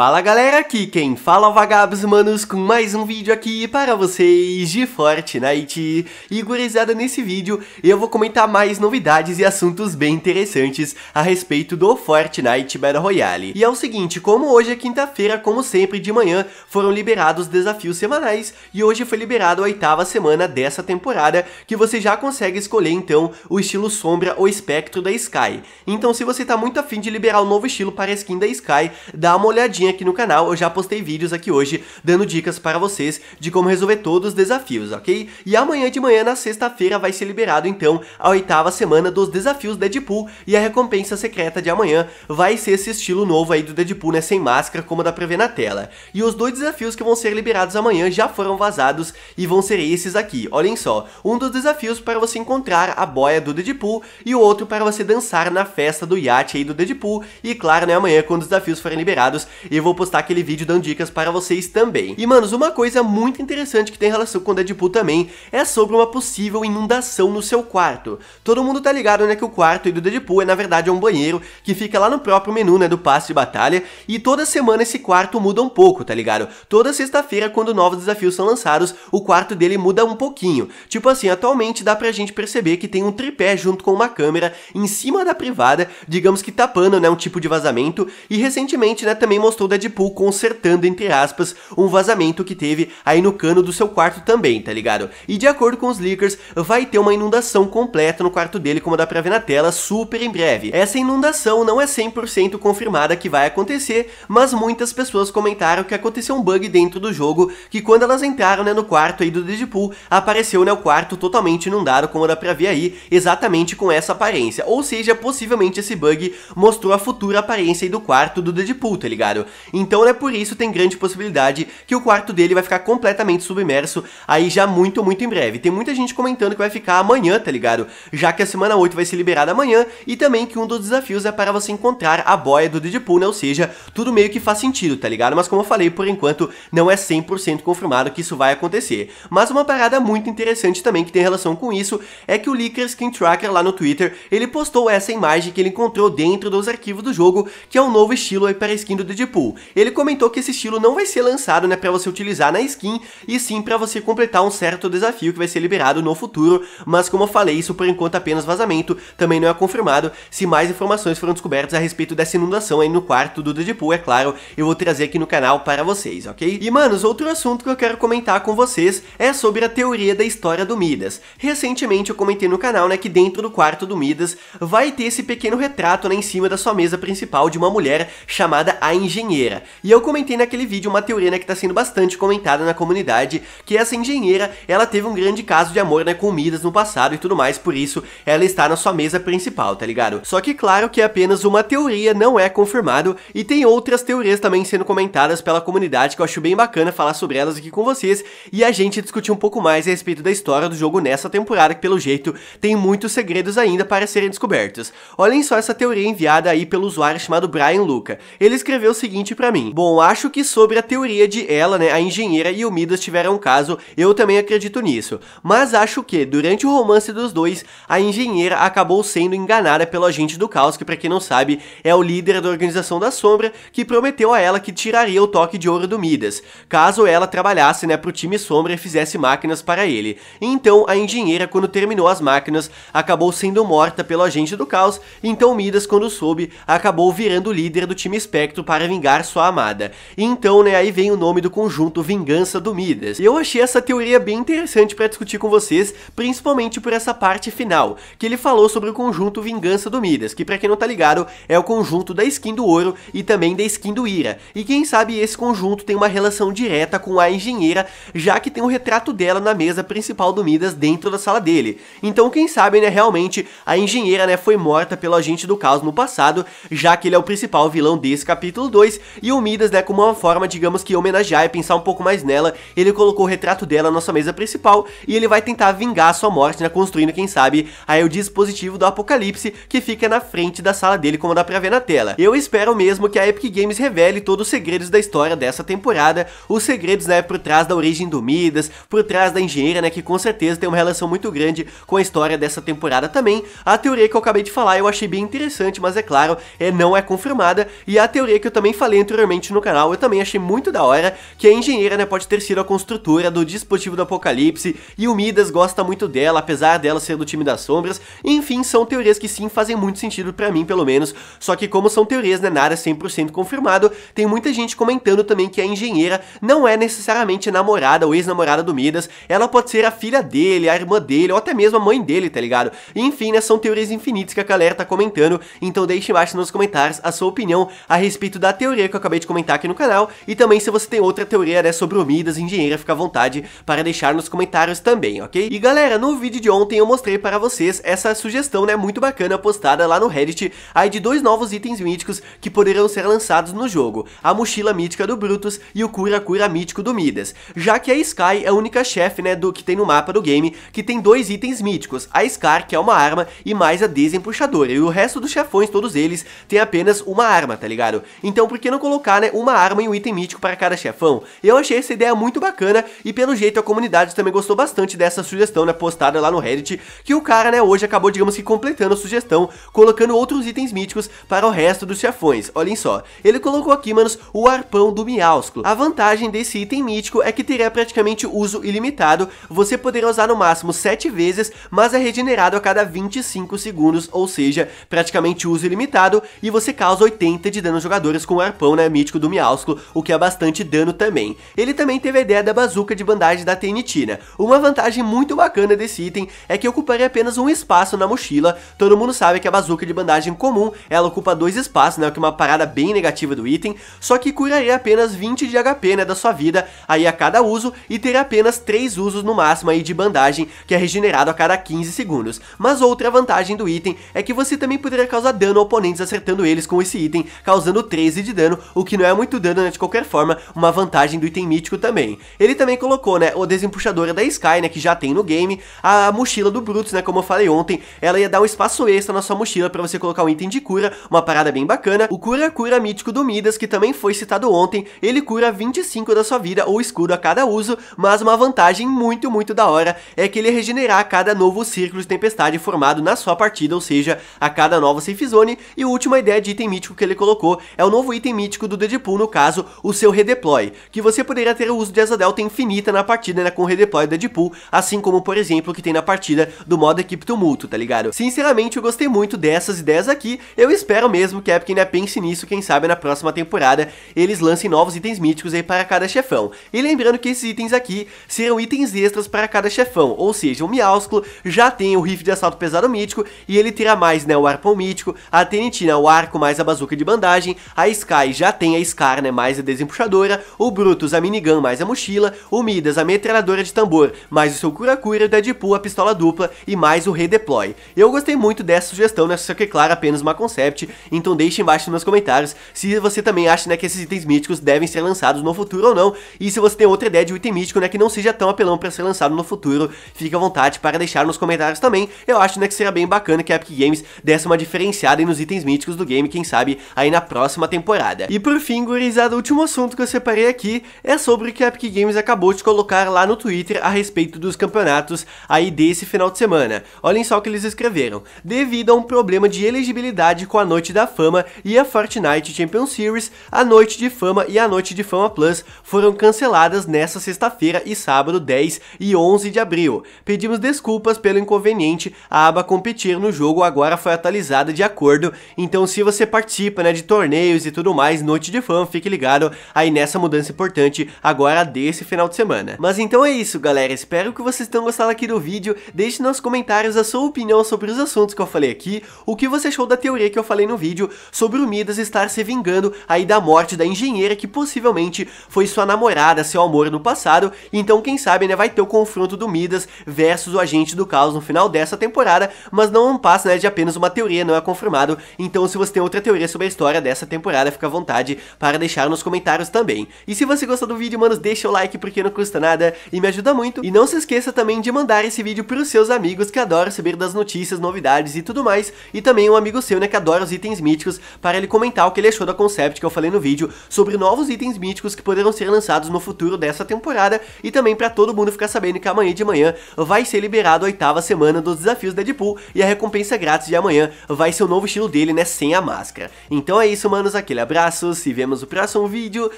Fala galera, aqui quem fala é Vagabos Manos com mais um vídeo aqui para vocês de Fortnite E gurizada, nesse vídeo eu vou comentar mais novidades e assuntos bem interessantes a respeito do Fortnite Battle Royale E é o seguinte, como hoje é quinta-feira, como sempre de manhã, foram liberados desafios semanais E hoje foi liberado a oitava semana dessa temporada, que você já consegue escolher então o estilo sombra ou espectro da Sky Então se você tá muito afim de liberar o um novo estilo para a skin da Sky, dá uma olhadinha aqui no canal, eu já postei vídeos aqui hoje dando dicas para vocês de como resolver todos os desafios, ok? E amanhã de manhã, na sexta-feira, vai ser liberado então a oitava semana dos desafios Deadpool e a recompensa secreta de amanhã vai ser esse estilo novo aí do Deadpool, né, sem máscara, como dá pra ver na tela. E os dois desafios que vão ser liberados amanhã já foram vazados e vão ser esses aqui, olhem só. Um dos desafios para você encontrar a boia do Deadpool e o outro para você dançar na festa do iate aí do Deadpool e claro, né, amanhã quando os desafios forem liberados, e eu vou postar aquele vídeo dando dicas para vocês também. E, manos, uma coisa muito interessante que tem relação com o Deadpool também é sobre uma possível inundação no seu quarto. Todo mundo tá ligado, né, que o quarto do Deadpool é, na verdade, é um banheiro que fica lá no próprio menu, né, do passe de batalha, e toda semana esse quarto muda um pouco, tá ligado? Toda sexta-feira, quando novos desafios são lançados, o quarto dele muda um pouquinho. Tipo assim, atualmente dá pra gente perceber que tem um tripé junto com uma câmera em cima da privada, digamos que tapando, né, um tipo de vazamento, e recentemente, né, também mostrou postou Deadpool consertando, entre aspas, um vazamento que teve aí no cano do seu quarto também, tá ligado? E de acordo com os leakers, vai ter uma inundação completa no quarto dele, como dá pra ver na tela, super em breve. Essa inundação não é 100% confirmada que vai acontecer, mas muitas pessoas comentaram que aconteceu um bug dentro do jogo, que quando elas entraram né, no quarto aí do Deadpool, apareceu né, o quarto totalmente inundado, como dá pra ver aí, exatamente com essa aparência. Ou seja, possivelmente esse bug mostrou a futura aparência aí do quarto do Deadpool, tá ligado? então é por isso tem grande possibilidade que o quarto dele vai ficar completamente submerso aí já muito, muito em breve. Tem muita gente comentando que vai ficar amanhã, tá ligado? Já que a semana 8 vai ser liberada amanhã e também que um dos desafios é para você encontrar a boia do Deadpool, né? Ou seja, tudo meio que faz sentido, tá ligado? Mas como eu falei, por enquanto não é 100% confirmado que isso vai acontecer. Mas uma parada muito interessante também que tem relação com isso é que o Leaker Skin Tracker lá no Twitter, ele postou essa imagem que ele encontrou dentro dos arquivos do jogo, que é um novo estilo aí para a skin do Deadpool Deadpool. Tipo, ele comentou que esse estilo não vai ser lançado né, para você utilizar na skin, e sim para você completar um certo desafio que vai ser liberado no futuro, mas como eu falei, isso por enquanto é apenas vazamento, também não é confirmado se mais informações foram descobertas a respeito dessa inundação aí no quarto do Deadpool, é claro, eu vou trazer aqui no canal para vocês, ok? E manos, outro assunto que eu quero comentar com vocês é sobre a teoria da história do Midas. Recentemente eu comentei no canal, né, que dentro do quarto do Midas vai ter esse pequeno retrato, né, em cima da sua mesa principal de uma mulher chamada a Engenheira engenheira. E eu comentei naquele vídeo uma teoria né, que está sendo bastante comentada na comunidade, que essa engenheira, ela teve um grande caso de amor né, com Midas no passado e tudo mais, por isso ela está na sua mesa principal, tá ligado? Só que claro que é apenas uma teoria, não é confirmado, e tem outras teorias também sendo comentadas pela comunidade que eu acho bem bacana falar sobre elas aqui com vocês e a gente discutir um pouco mais a respeito da história do jogo nessa temporada, que pelo jeito tem muitos segredos ainda para serem descobertos. Olhem só essa teoria enviada aí pelo usuário chamado Brian Luca. Ele escreveu o seguinte seguinte para mim. Bom, acho que sobre a teoria de ela, né, a engenheira e o Midas tiveram um caso, eu também acredito nisso. Mas acho que, durante o romance dos dois, a engenheira acabou sendo enganada pelo agente do caos, que pra quem não sabe, é o líder da Organização da Sombra, que prometeu a ela que tiraria o toque de ouro do Midas, caso ela trabalhasse, né, pro time Sombra e fizesse máquinas para ele. Então, a engenheira, quando terminou as máquinas, acabou sendo morta pelo agente do caos, então Midas, quando soube, acabou virando o líder do time Espectro para vingar vingar sua amada. E então, né, aí vem o nome do conjunto Vingança do Midas. E eu achei essa teoria bem interessante para discutir com vocês, principalmente por essa parte final, que ele falou sobre o conjunto Vingança do Midas, que para quem não tá ligado, é o conjunto da skin do ouro e também da skin do Ira. E quem sabe esse conjunto tem uma relação direta com a engenheira, já que tem um retrato dela na mesa principal do Midas dentro da sala dele. Então, quem sabe, né, realmente a engenheira, né, foi morta pelo agente do caos no passado, já que ele é o principal vilão desse capítulo 2 e o Midas, né, como uma forma, digamos que homenagear e pensar um pouco mais nela, ele colocou o retrato dela na nossa mesa principal, e ele vai tentar vingar a sua morte, né, construindo, quem sabe, aí o dispositivo do apocalipse, que fica na frente da sala dele, como dá pra ver na tela. Eu espero mesmo que a Epic Games revele todos os segredos da história dessa temporada, os segredos, né, por trás da origem do Midas, por trás da engenheira, né, que com certeza tem uma relação muito grande com a história dessa temporada também. A teoria que eu acabei de falar eu achei bem interessante, mas é claro, é, não é confirmada, e a teoria que eu também falei falei anteriormente no canal, eu também achei muito da hora que a engenheira né, pode ter sido a construtora do dispositivo do apocalipse e o Midas gosta muito dela, apesar dela ser do time das sombras. Enfim, são teorias que sim fazem muito sentido para mim, pelo menos. Só que como são teorias, né, nada é 100% confirmado, tem muita gente comentando também que a engenheira não é necessariamente namorada ou ex-namorada do Midas, ela pode ser a filha dele, a irmã dele, ou até mesmo a mãe dele, tá ligado? enfim, né, são teorias infinitas que a galera tá comentando, então deixe embaixo nos comentários a sua opinião a respeito da teoria teoria que eu acabei de comentar aqui no canal, e também se você tem outra teoria né, sobre Midas em dinheiro, fica à vontade para deixar nos comentários também, ok? E galera, no vídeo de ontem eu mostrei para vocês essa sugestão né, muito bacana postada lá no Reddit, aí de dois novos itens míticos que poderão ser lançados no jogo, a mochila mítica do Brutus e o cura-cura mítico do Midas, já que a Sky é a única chefe né, do que tem no mapa do game que tem dois itens míticos, a Scar, que é uma arma, e mais a Desempuxadora, e o resto dos chefões, todos eles, tem apenas uma arma, tá ligado? Então, por que não colocar, né, uma arma e um item mítico para cada chefão? Eu achei essa ideia muito bacana e pelo jeito a comunidade também gostou bastante dessa sugestão, né, postada lá no Reddit, que o cara, né, hoje acabou, digamos que completando a sugestão, colocando outros itens míticos para o resto dos chefões. Olhem só, ele colocou aqui, manos, o arpão do Miausclo. A vantagem desse item mítico é que terá praticamente uso ilimitado, você poderá usar no máximo 7 vezes, mas é regenerado a cada 25 segundos, ou seja, praticamente uso ilimitado, e você causa 80 de dano aos jogadores com o arpão né, mítico do Miausclo, o que é bastante dano também. Ele também teve a ideia da bazuca de bandagem da Tenitina. Né? Uma vantagem muito bacana desse item é que ocuparia apenas um espaço na mochila, todo mundo sabe que a bazuca de bandagem comum, ela ocupa dois espaços, né, o que é uma parada bem negativa do item, só que curaria apenas 20 de HP né, da sua vida aí a cada uso e teria apenas 3 usos no máximo aí de bandagem, que é regenerado a cada 15 segundos. Mas outra vantagem do item é que você também poderia causar dano a oponentes acertando eles com esse item, causando 13 de dano, o que não é muito dano, né, de qualquer forma, uma vantagem do item mítico também. Ele também colocou, né, o desempuxadora da Sky, né, que já tem no game, a mochila do Brutus, né, como eu falei ontem, ela ia dar um espaço extra na sua mochila para você colocar um item de cura, uma parada bem bacana. O cura-cura mítico do Midas, que também foi citado ontem, ele cura 25 da sua vida ou escudo a cada uso, mas uma vantagem muito, muito da hora é que ele regenerar a cada novo círculo de tempestade formado na sua partida, ou seja, a cada nova safe zone. E a última ideia de item mítico que ele colocou é o novo item item mítico do Deadpool, no caso, o seu redeploy, que você poderia ter o uso de asa delta infinita na partida né, com o redeploy do Deadpool, assim como, por exemplo, que tem na partida do modo equipe tumulto, tá ligado? Sinceramente, eu gostei muito dessas ideias aqui, eu espero mesmo que a Epic ainda pense nisso, quem sabe na próxima temporada eles lancem novos itens míticos aí para cada chefão. E lembrando que esses itens aqui serão itens extras para cada chefão, ou seja, o Miausclo já tem o rifle de assalto pesado mítico, e ele terá mais, né, o arpão mítico, a Tenitina, o arco mais a bazuca de bandagem, a escada Sky já tem a Scar, né, mais a desempuxadora, o Brutus a minigun mais a mochila, o Midas a metralhadora de tambor, mais o seu cura-cura, o Deadpool a pistola dupla e mais o redeploy. Eu gostei muito dessa sugestão, né, só que claro, apenas uma concept, então deixe embaixo nos comentários se você também acha, né, que esses itens míticos devem ser lançados no futuro ou não, e se você tem outra ideia de um item mítico, né, que não seja tão apelão para ser lançado no futuro, fica à vontade para deixar nos comentários também, eu acho, né, que seria bem bacana que a Epic Games desse uma diferenciada nos itens míticos do game, quem sabe aí na próxima temporada gurizada. E por fim, gurizada, o último assunto que eu separei aqui é sobre o que a Epic Games acabou de colocar lá no Twitter a respeito dos campeonatos aí desse final de semana. Olhem só o que eles escreveram. Devido a um problema de elegibilidade com a Noite da Fama e a Fortnite Champions Series, a Noite de Fama e a Noite de Fama Plus foram canceladas nesta sexta-feira e sábado 10 e 11 de abril. Pedimos desculpas pelo inconveniente, a aba competir no jogo agora foi atualizada de acordo, então se você participa né, de torneios e tudo mais Noite de Fã, fique ligado aí nessa mudança importante agora desse final de semana. Mas então é isso, galera, espero que vocês tenham gostado aqui do vídeo, deixe nos comentários a sua opinião sobre os assuntos que eu falei aqui, o que você achou da teoria que eu falei no vídeo sobre o Midas estar se vingando aí da morte da engenheira que possivelmente foi sua namorada, seu amor no passado, então quem sabe, né, vai ter o confronto do Midas versus o Agente do Caos no final dessa temporada, mas não passa, né, de apenas uma teoria, não é confirmado, então se você tem outra teoria sobre a história dessa temporada, fica à vontade para deixar nos comentários também. E se você gostou do vídeo, manos, deixa o like porque não custa nada e me ajuda muito. E não se esqueça também de mandar esse vídeo para os seus amigos que adoram saber das notícias, novidades e tudo mais. E também um amigo seu, né, que adora os itens míticos, para ele comentar o que ele achou da concept que eu falei no vídeo sobre novos itens míticos que poderão ser lançados no futuro dessa temporada e também para todo mundo ficar sabendo que amanhã de manhã vai ser liberado a oitava semana dos desafios Deadpool e a recompensa grátis de amanhã vai ser o novo estilo dele, né, sem a máscara. Então é isso, manos, aquele abraço abraços, se vemos no próximo vídeo.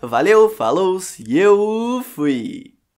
Valeu, falou, e eu fui!